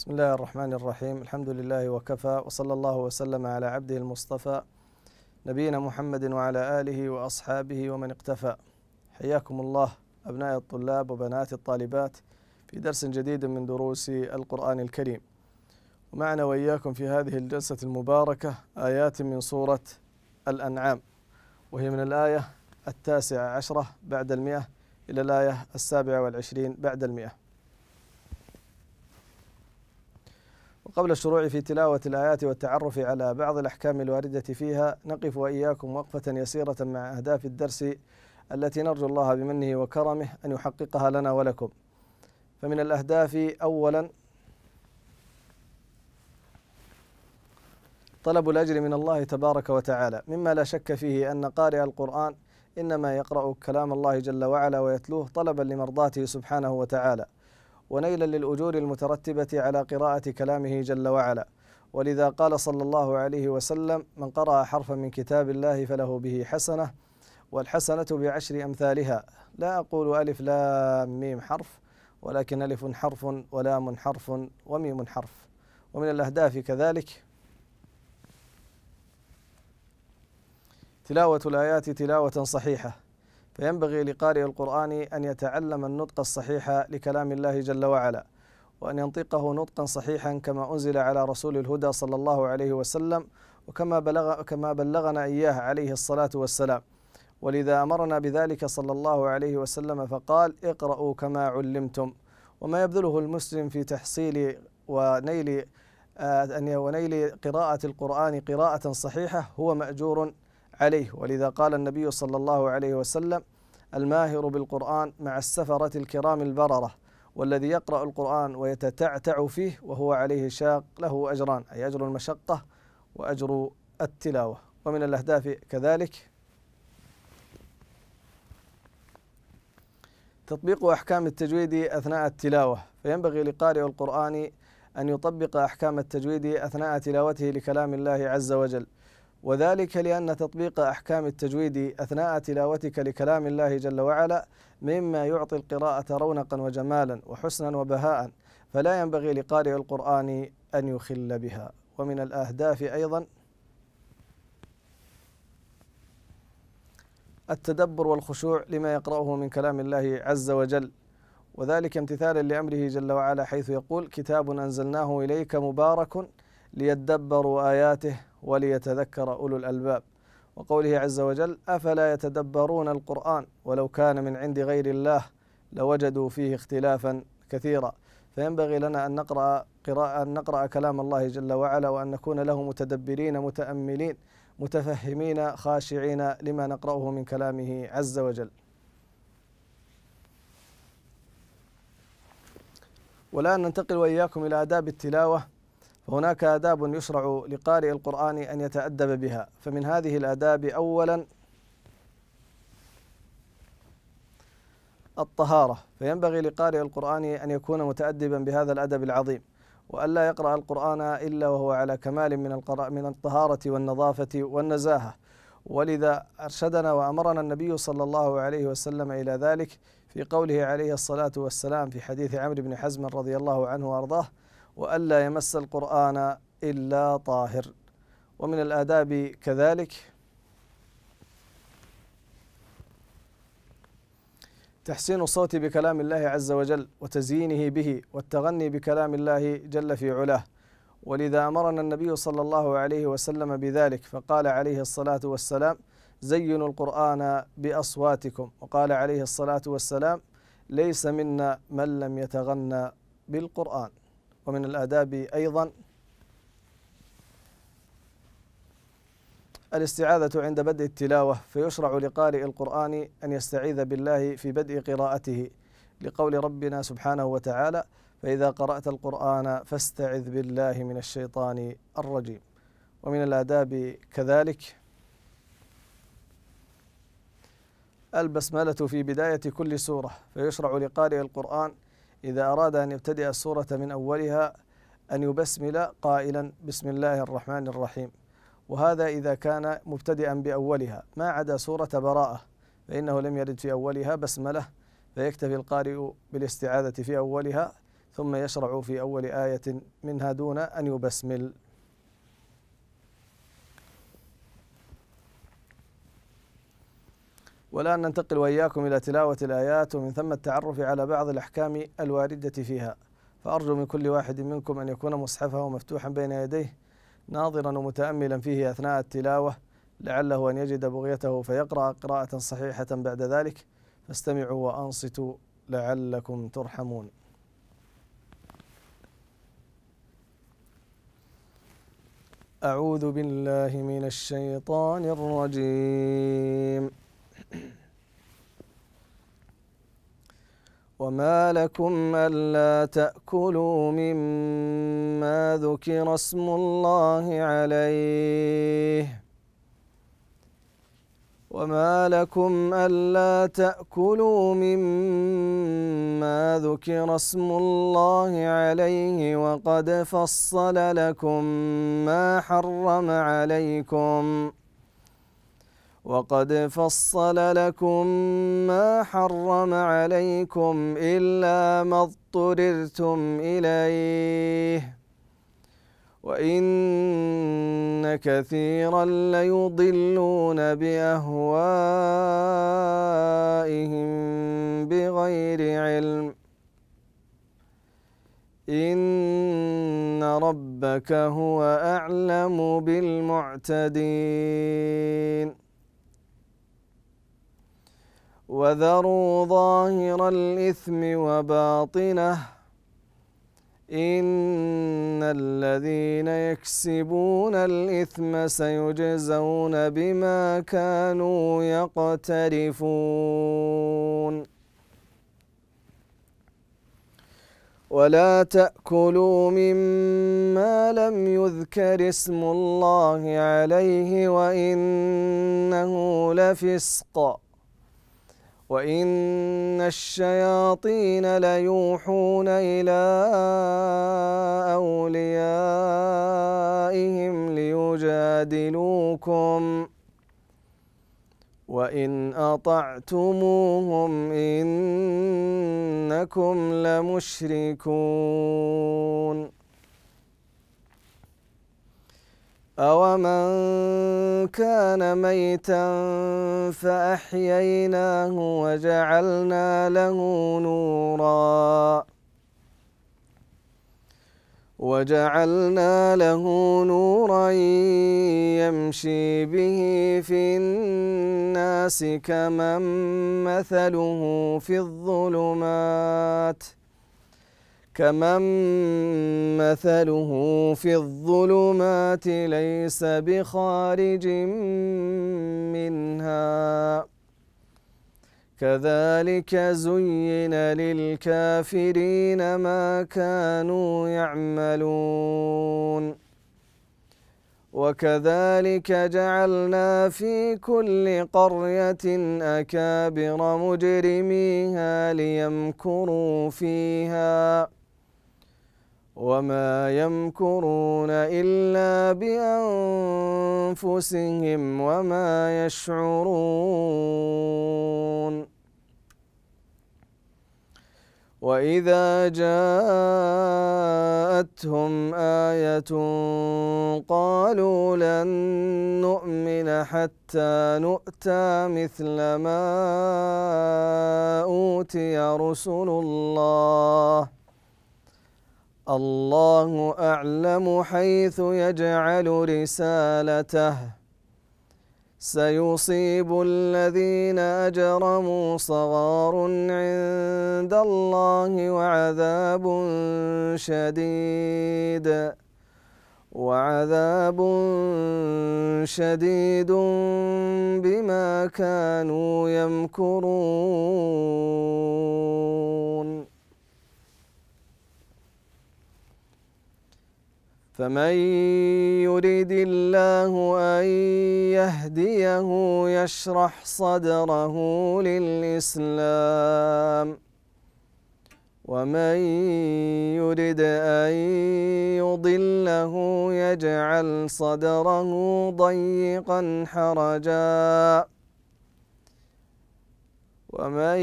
بسم الله الرحمن الرحيم الحمد لله وكفى وصلى الله وسلم على عبده المصطفى نبينا محمد وعلى آله وأصحابه ومن اقتفى حياكم الله أبناء الطلاب وبنات الطالبات في درس جديد من دروس القرآن الكريم ومعنا وإياكم في هذه الجلسة المباركة آيات من سورة الأنعام وهي من الآية التاسعة عشرة بعد المئة إلى الآية السابعة والعشرين بعد المئة قبل الشروع في تلاوة الآيات والتعرف على بعض الأحكام الواردة فيها نقف وإياكم وقفة يسيرة مع أهداف الدرس التي نرجو الله بمنه وكرمه أن يحققها لنا ولكم فمن الأهداف أولا طلب الأجر من الله تبارك وتعالى مما لا شك فيه أن قارئ القرآن إنما يقرأ كلام الله جل وعلا ويتلوه طلبا لمرضاته سبحانه وتعالى ونيلا للأجور المترتبة على قراءة كلامه جل وعلا ولذا قال صلى الله عليه وسلم من قرأ حرفا من كتاب الله فله به حسنة والحسنة بعشر أمثالها لا أقول ألف لام ميم حرف ولكن ألف حرف ولام حرف وميم حرف ومن الأهداف كذلك تلاوة الآيات تلاوة صحيحة فينبغي لقارئ القرآن أن يتعلم النطق الصحيح لكلام الله جل وعلا وأن ينطقه نطقا صحيحا كما أنزل على رسول الهدى صلى الله عليه وسلم وكما بلغ كما بلغنا إياه عليه الصلاة والسلام ولذا أمرنا بذلك صلى الله عليه وسلم فقال اقرأوا كما علمتم وما يبذله المسلم في تحصيل ونيل آه، ونيل قراءة القرآن قراءة صحيحة هو مأجور عليه ولذا قال النبي صلى الله عليه وسلم الماهر بالقرآن مع السفرة الكرام البررة والذي يقرأ القرآن ويتتعتع فيه وهو عليه شاق له أجران أي أجر المشقة وأجر التلاوة ومن الأهداف كذلك تطبيق أحكام التجويد أثناء التلاوة فينبغي لقارئ القرآن أن يطبق أحكام التجويد أثناء تلاوته لكلام الله عز وجل وذلك لأن تطبيق أحكام التجويد أثناء تلاوتك لكلام الله جل وعلا مما يعطي القراءة رونقا وجمالا وحسنا وبهاء فلا ينبغي لقارئ القرآن أن يخل بها ومن الأهداف أيضا التدبر والخشوع لما يقرأه من كلام الله عز وجل وذلك امتثالا لأمره جل وعلا حيث يقول كتاب أنزلناه إليك مبارك ليدبروا آياته وليتذكر أولو الألباب وقوله عز وجل أفلا يتدبرون القرآن ولو كان من عند غير الله لوجدوا فيه اختلافا كثيرا فينبغي لنا أن نقرأ قراءة أن نقرأ كلام الله جل وعلا وأن نكون له متدبرين متأملين متفهمين خاشعين لما نقرأه من كلامه عز وجل والآن ننتقل وإياكم إلى آداب التلاوة وهناك آداب يشرع لقارئ القرآن أن يتأدب بها فمن هذه الآداب أولا الطهارة فينبغي لقارئ القرآن أن يكون متأدبا بهذا الأدب العظيم وألا يقرأ القرآن إلا وهو على كمال من من الطهارة والنظافة والنزاهة ولذا أرشدنا وأمرنا النبي صلى الله عليه وسلم إلى ذلك في قوله عليه الصلاة والسلام في حديث عمرو بن حزم رضي الله عنه وأرضاه وألا يمس القرآن إلا طاهر ومن الآداب كذلك تحسين الصوت بكلام الله عز وجل وتزيينه به والتغني بكلام الله جل في علاه ولذا أمرنا النبي صلى الله عليه وسلم بذلك فقال عليه الصلاة والسلام زينوا القرآن بأصواتكم وقال عليه الصلاة والسلام ليس منا من لم يتغنى بالقرآن ومن الآداب أيضا الاستعاذة عند بدء التلاوة فيشرع لقارئ القرآن أن يستعيذ بالله في بدء قراءته لقول ربنا سبحانه وتعالى فإذا قرأت القرآن فاستعذ بالله من الشيطان الرجيم ومن الآداب كذلك البسملة في بداية كل سورة فيشرع لقارئ القرآن إذا أراد أن يبتدئ السورة من أولها أن يبسمل قائلا بسم الله الرحمن الرحيم وهذا إذا كان مبتدئا بأولها ما عدا سورة براءة فإنه لم يرد في أولها بسملة فيكتفي القارئ بالاستعاذة في أولها ثم يشرع في أول آية منها دون أن يبسمل والآن ننتقل وإياكم إلى تلاوة الآيات ومن ثم التعرف على بعض الأحكام الواردة فيها فأرجو من كل واحد منكم أن يكون مصحفه مفتوحا بين يديه ناظرا ومتأملا فيه أثناء التلاوة لعله أن يجد بغيته فيقرأ قراءة صحيحة بعد ذلك فاستمعوا وأنصتوا لعلكم ترحمون أعوذ بالله من الشيطان الرجيم وما لكم ألا تأكلوا مما ذكر اسم الله عليه وما لكم ألا تأكلوا مما ذكر اسم الله عليه وقد فصل لكم ما حرم عليكم ۖ وقد فصل لكم ما حرم عليكم إلا ما اضطررتم إليه وإن كثيرا ليضلون بأهوائهم بغير علم إن ربك هو أعلم بالمعتدين وذروا ظاهر الإثم وباطنه إن الذين يكسبون الإثم سيجزون بما كانوا يقترفون ولا تأكلوا مما لم يذكر اسم الله عليه وإنه لفسق وإن الشياطين ليوحون إلى أوليائهم ليجادلوكم وإن أطعتموهم إنكم لمشركون أومن كان ميتا فأحييناه وجعلنا له نورا وجعلنا له نورا يمشي به في الناس كمن مثله في الظلمات ۖ كمن مثله في الظلمات ليس بخارج منها كذلك زين للكافرين ما كانوا يعملون وكذلك جعلنا في كل قرية أكابر مجرميها ليمكروا فيها وما يمكرون إلا بأنفسهم وما يشعرون وإذا جاءتهم آية قالوا لن نؤمن حتى نؤتى مثل ما أوتي رسل الله الله أعلم حيث يجعل رسالته سيصيب الذين أجرموا صغار عند الله وعذاب شديد وعذاب شديد بما كانوا يمكرون فمن يريد الله أن يهديه يشرح صدره للإسلام ومن يرد أن يضله يجعل صدره ضيقا حرجاً ومن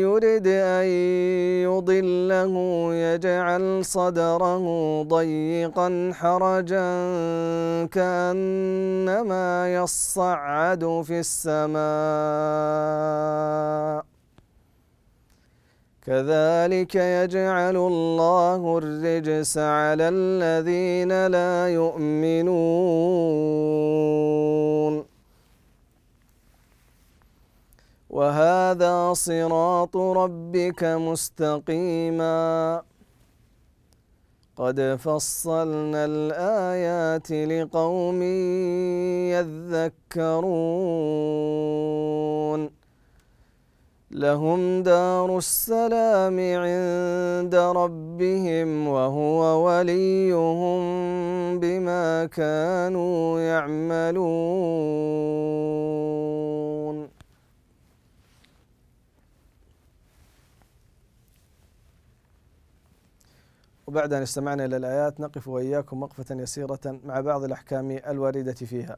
يرد أن يضله يجعل صدره ضيقا حرجا كأنما يصعد في السماء كذلك يجعل الله الرجس على الذين لا يؤمنون وهذا صراط ربك مستقيما قد فصلنا الآيات لقوم يذكرون لهم دار السلام عند ربهم وهو وليهم بما كانوا يعملون وبعد أن استمعنا إلى الآيات نقف وإياكم وقفة يسيرة مع بعض الأحكام الواردة فيها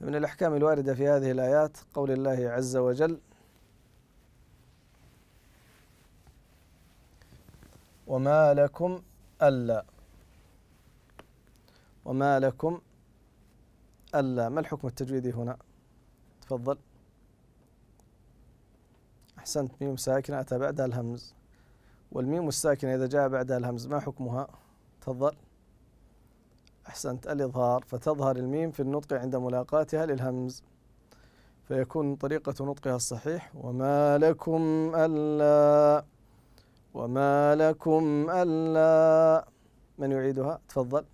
من الأحكام الواردة في هذه الآيات قول الله عز وجل وما لكم ألا وما لكم ألا ما الحكم التجويدي هنا تفضل أحسنت ميم ساكنة أتى بعدها الهمز والميم الساكنة إذا جاء بعدها الهمز ما حكمها تفضل أحسنت الإظهار فتظهر الميم في النطق عند ملاقاتها للهمز فيكون طريقة نطقها الصحيح وما لكم ألا وما لكم ألا من يعيدها تفضل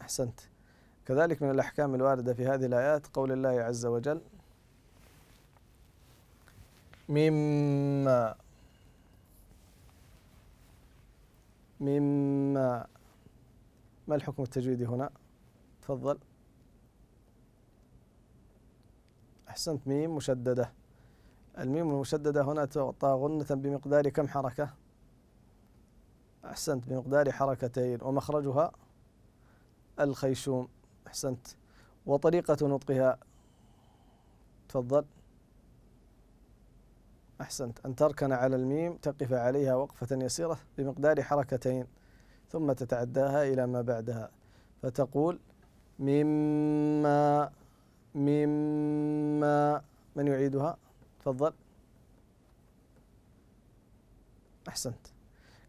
أحسنت كذلك من الأحكام الواردة في هذه الآيات قول الله عز وجل مما مما ما الحكم التجويدي هنا تفضل أحسنت ميم مشددة الميم المشددة هنا تعطى غنة بمقدار كم حركة أحسنت بمقدار حركتين ومخرجها الخيشوم أحسنت وطريقة نطقها تفضل أحسنت أن تركن على الميم تقف عليها وقفة يسيرة بمقدار حركتين ثم تتعداها إلى ما بعدها فتقول مما مما من يعيدها تفضل أحسنت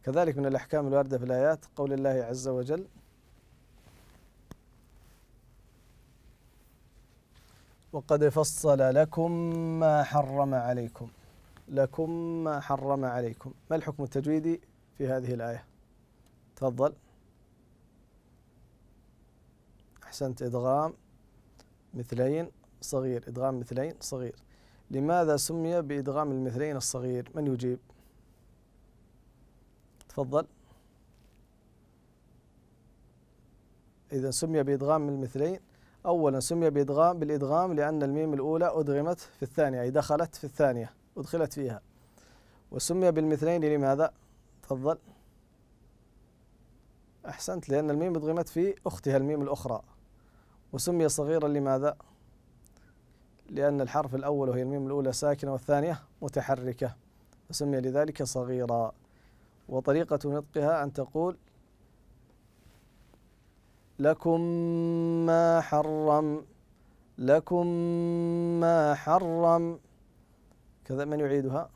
كذلك من الأحكام الواردة في الآيات قول الله عز وجل وقد فصل لكم ما حرم عليكم لكم ما حرم عليكم ما الحكم التجويدي في هذه الآية تفضل أحسنت إدغام مثلين صغير إدغام مثلين صغير لماذا سمي بإدغام المثلين الصغير من يجيب تفضل إذا سمي بإدغام المثلين أولا سمي بإدغام بالإدغام لأن الميم الأولى أدغمت في الثانية أي دخلت في الثانية أدخلت فيها وسمي بالمثلين لماذا؟ تفضل أحسنت لأن الميم أدغمت في أختها الميم الأخرى وسمي صغيرا لماذا؟ لأن الحرف الأول وهي الميم الأولى ساكنة والثانية متحركة وسمي لذلك صغيرا وطريقة نطقها أن تقول لكم ما حرم لكم ما حرم كذا من يعيدها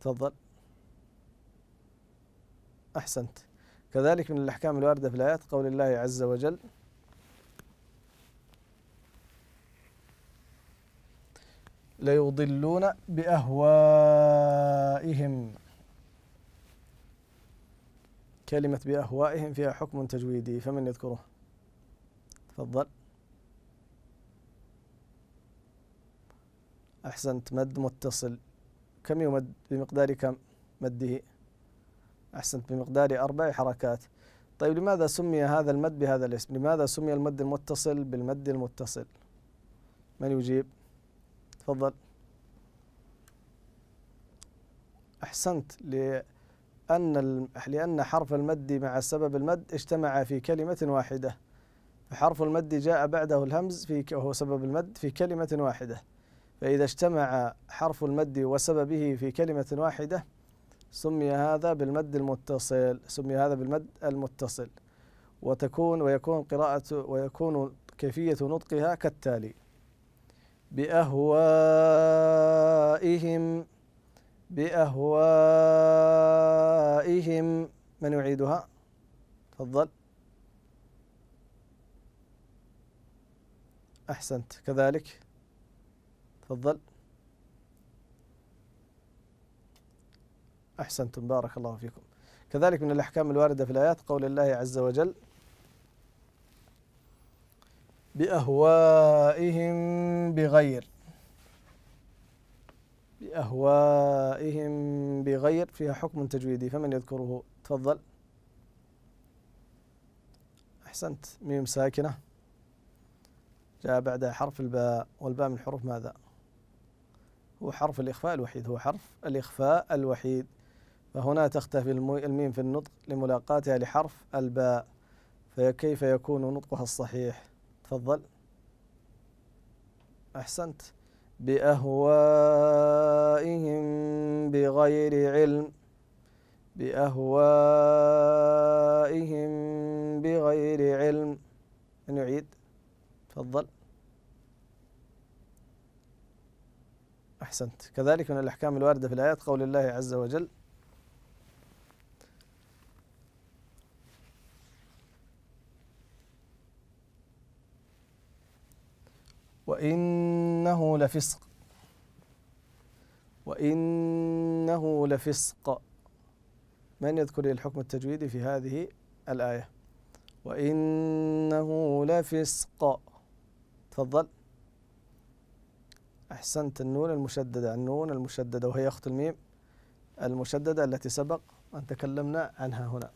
تفضل أحسنت كذلك من الأحكام الواردة في الآيات قول الله عز وجل ليضلون بأهوائهم كلمة بأهوائهم فيها حكم تجويدي فمن يذكره تفضل أحسنت مد متصل كم يمد بمقدار كم مده أحسنت بمقدار أربع حركات طيب لماذا سمي هذا المد بهذا الاسم لماذا سمي المد المتصل بالمد المتصل من يجيب تفضل أحسنت لأن لأن حرف المد مع سبب المد اجتمع في كلمة واحدة فحرف المد جاء بعده الهمز في وهو سبب المد في كلمة واحدة فإذا اجتمع حرف المد وسببه في كلمة واحدة سمي هذا بالمد المتصل سمي هذا بالمد المتصل وتكون ويكون قراءة ويكون كيفية نطقها كالتالي بأهوائهم بأهوائهم من يعيدها؟ تفضل أحسنت كذلك تفضل أحسنتم بارك الله فيكم كذلك من الأحكام الواردة في الآيات قول الله عز وجل بأهوائهم بغير بأهوائهم بغير فيها حكم تجويدي فمن يذكره تفضل أحسنت ميم ساكنة جاء بعدها حرف الباء والباء من حروف ماذا هو حرف الإخفاء الوحيد هو حرف الإخفاء الوحيد فهنا تختفي الميم في النطق لملاقاتها لحرف الباء فكيف يكون نطقها الصحيح تفضل أحسنت بأهوائهم بغير علم بأهوائهم بغير علم نعيد تفضل أحسنت كذلك من الأحكام الواردة في الآيات قول الله عز وجل وإنه لفسق وإنه لفسق من يذكر الحكم التجويدي في هذه الآية وإنه لفسق تفضل أحسنت النون المشددة النون المشددة وهي أخت الميم المشددة التي سبق أن تكلمنا عنها هنا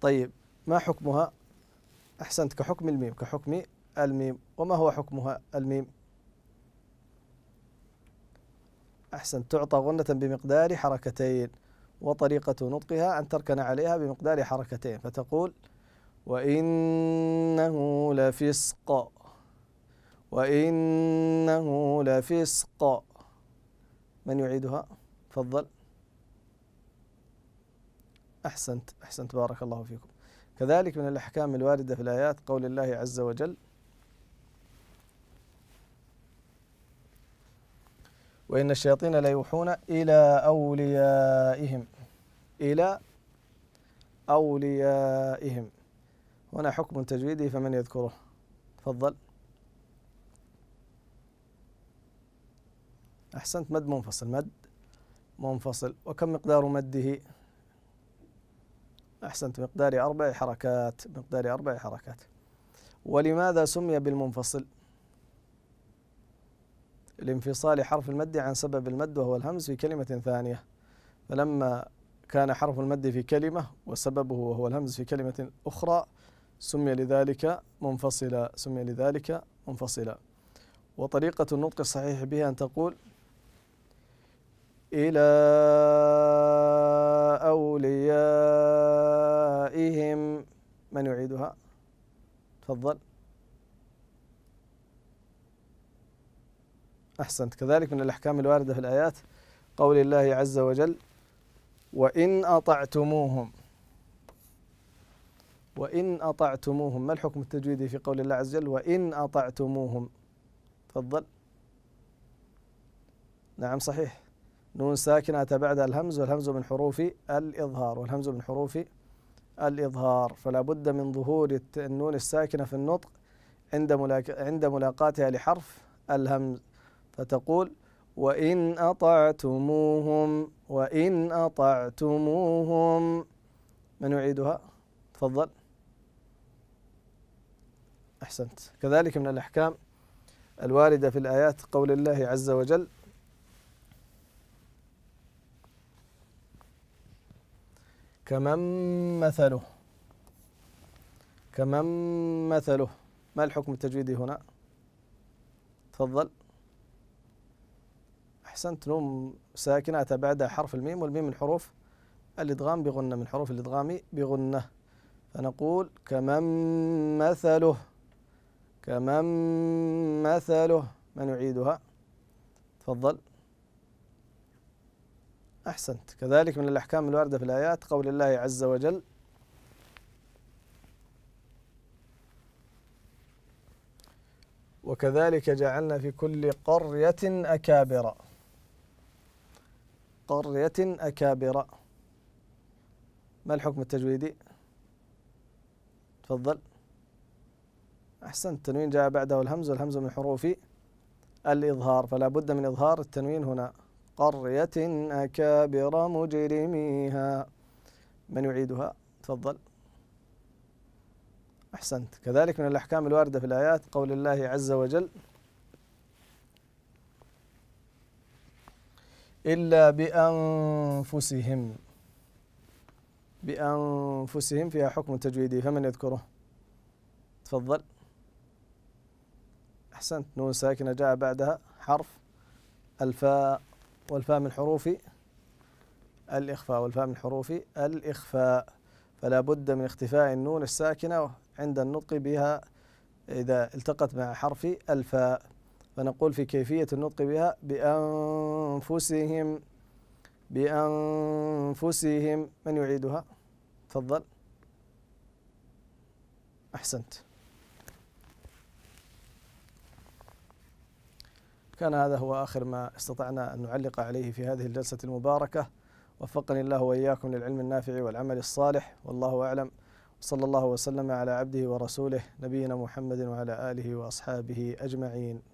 طيب ما حكمها أحسنت كحكم الميم كحكم الميم وما هو حكمها الميم أحسنت تعطى غنة بمقدار حركتين وطريقة نطقها أن تركن عليها بمقدار حركتين فتقول وإنه لفسق وإنه لفسق من يعيدها تفضل أحسنت أحسنت بارك الله فيكم كذلك من الأحكام الواردة في الآيات قول الله عز وجل وإن الشياطين ليوحون إلى أوليائهم إلى أوليائهم هنا حكم تجويدي فمن يذكره تفضل أحسنت مد منفصل مد منفصل وكم مقدار مده أحسنت مقدار أربع حركات مقدار أربع حركات ولماذا سمي بالمنفصل لانفصال حرف المد عن سبب المد وهو الهمز في كلمة ثانية فلما كان حرف المد في كلمة وسببه وهو الهمز في كلمة أخرى سمي لذلك منفصلا سمي لذلك منفصلا وطريقة النطق الصحيح بها أن تقول إلى أوليائهم من يعيدها تفضل أحسنت كذلك من الأحكام الواردة في الآيات قول الله عز وجل وإن أطعتموهم وإن أطعتموهم ما الحكم التجويدي في قول الله عز وجل وإن أطعتموهم تفضل نعم صحيح نون ساكنة بعد الهمز والهمز من حروف الإظهار والهمز من حروف الإظهار فلا بد من ظهور النون الساكنة في النطق عند عند ملاقاتها لحرف الهمز فتقول وإن أطعتموهم وإن أطعتموهم من يعيدها؟ تفضل أحسنت كذلك من الأحكام الواردة في الآيات قول الله عز وجل كمن مثله كمن مثله ما الحكم التجويدي هنا تفضل أحسنت نوم ساكنة بعدها حرف الميم والميم من حروف الإدغام بغنة من حروف الإدغام بغنة فنقول كمن مثله كمن مثله من يعيدها تفضل أحسنت كذلك من الأحكام الواردة في الآيات قول الله عز وجل وكذلك جعلنا في كل قرية أكابر قرية أكابر ما الحكم التجويدي؟ تفضل أحسنت التنوين جاء بعده الهمز والهمز من حروف الإظهار فلا بد من إظهار التنوين هنا قرية أكابر مجرميها من يعيدها تفضل أحسنت كذلك من الأحكام الواردة في الآيات قول الله عز وجل إلا بأنفسهم بأنفسهم فيها حكم تجويدي فمن يذكره تفضل أحسنت نون ساكنة جاء بعدها حرف الفاء والفاء من حروف الإخفاء والفاء من حروف الإخفاء فلا بد من اختفاء النون الساكنة عند النطق بها إذا التقت مع حرف الفاء فنقول في كيفية النطق بها بأنفسهم بأنفسهم من يعيدها؟ تفضل أحسنت كان هذا هو آخر ما استطعنا أن نعلق عليه في هذه الجلسة المباركة وفقني الله وإياكم للعلم النافع والعمل الصالح والله أعلم صلى الله وسلم على عبده ورسوله نبينا محمد وعلى آله وأصحابه أجمعين